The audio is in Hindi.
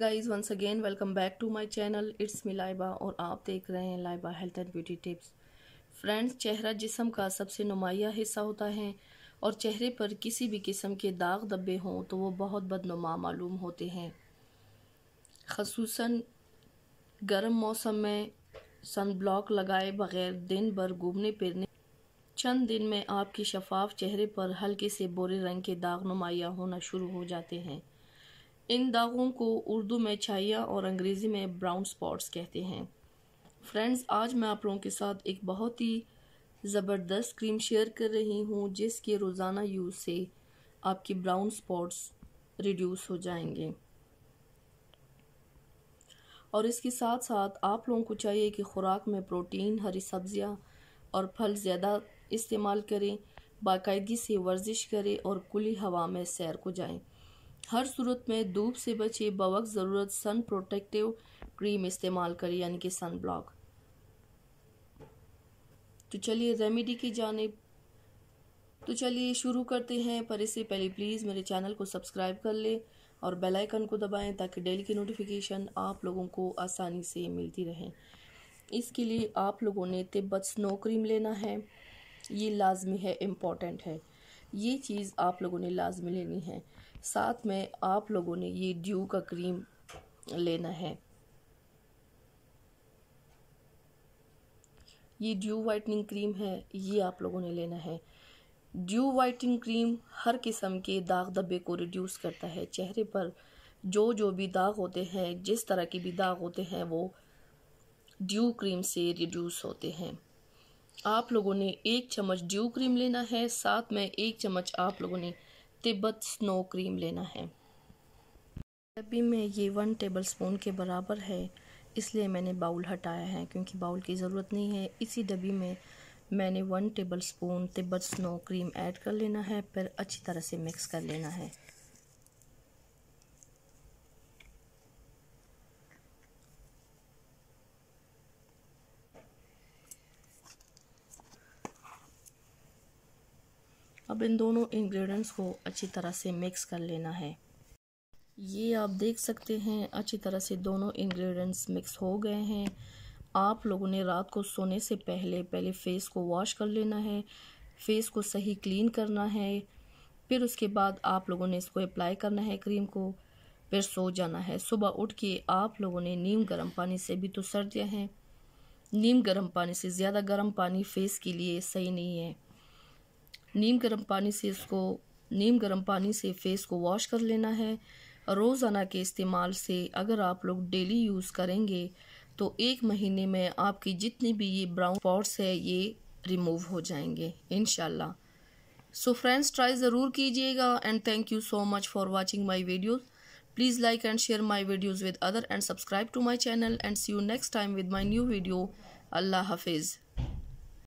Guys once again welcome back to my channel it's me Laiba और आप देख रहे हैं Laiba health and beauty tips friends चेहरा जिसम का सबसे नुमाया हिस्सा होता है और चेहरे पर किसी भी किस्म के दाग दब्बे हों तो वो बहुत बदनुमा मालूम होते हैं खसूस गर्म मौसम में सन ब्लॉक लगाए बगैर दिन भर घूमने फिरने चंद दिन में आपके शफाफ चेहरे पर हल्के से बोरे रंग के दाग नुमाया होना शुरू हो जाते हैं इन दागों को उर्दू में छाइया और अंग्रेज़ी में ब्राउन स्पॉट्स कहते हैं फ्रेंड्स आज मैं आप लोगों के साथ एक बहुत ही ज़बरदस्त क्रीम शेयर कर रही हूँ जिसके रोज़ाना यूज़ से आपके ब्राउन स्पॉट्स रिड्यूस हो जाएंगे और इसके साथ साथ आप लोगों को चाहिए कि खुराक में प्रोटीन हरी सब्जियाँ और फल ज़्यादा इस्तेमाल करें बाकायदगी से वर्जिश करें और खुली हवा में सैर को जाएं। हर सूरत में धूप से बचे बवक ज़रूरत सन प्रोटेक्टिव क्रीम इस्तेमाल करें यानी कि सन ब्लॉक तो चलिए रेमेडी की जानब तो चलिए शुरू करते हैं पर इससे पहले प्लीज़ मेरे चैनल को सब्सक्राइब कर लें और बेल आइकन को दबाएं ताकि डेली की नोटिफिकेशन आप लोगों को आसानी से मिलती रहें इसके लिए आप लोगों ने तिब्बत स्नो क्रीम लेना है ये लाजमी है इम्पॉर्टेंट है ये चीज़ आप लोगों ने लाजमी लेनी है साथ में आप लोगों ने ये ड्यू का क्रीम लेना है ये ड्यू वाइटनिंग क्रीम है ये आप लोगों ने लेना है ड्यू वाइटनिंग क्रीम हर किस्म के दाग धब्बे को रिड्यूस करता है चेहरे पर जो जो भी दाग होते हैं जिस तरह के भी दाग होते हैं वो ड्यू क्रीम से रिड्यूस होते हैं आप लोगों ने एक चम्मच ड्यू क्रीम लेना है साथ में एक चम्मच आप लोगों ने तिब्बत स्नो क्रीम लेना है अभी में ये वन टेबल स्पून के बराबर है इसलिए मैंने बाउल हटाया है क्योंकि बाउल की ज़रूरत नहीं है इसी डब्बी में मैंने one tablespoon Tibet snow cream add कर लेना है फिर अच्छी तरह से मिक्स कर लेना है अब इन दोनों इंग्रेडिएंट्स को अच्छी तरह से मिक्स कर लेना है ये आप देख सकते हैं अच्छी तरह से दोनों इंग्रेडिएंट्स मिक्स हो गए हैं आप लोगों ने रात को सोने से पहले पहले फेस को वॉश कर लेना है फेस को सही क्लीन करना है फिर उसके बाद आप लोगों ने इसको अप्लाई करना है क्रीम को फिर सो जाना है सुबह उठ के आप लोगों ने नीम गर्म पानी से भी तो सर्दियाँ हैं नीम गर्म पानी से ज़्यादा गर्म पानी फेस के लिए सही नहीं है नीम गर्म पानी से इसको नीम गर्म पानी से फेस को वॉश कर लेना है रोज़ाना के इस्तेमाल से अगर आप लोग डेली यूज़ करेंगे तो एक महीने में आपकी जितनी भी ये ब्राउन स्पॉट्स है ये रिमूव हो जाएंगे इन सो फ्रेंड्स ट्राई ज़रूर कीजिएगा and thank you so much for watching my videos please like and share my videos with other and subscribe to my channel and see you next time with my new video अल्लाह हाफिज़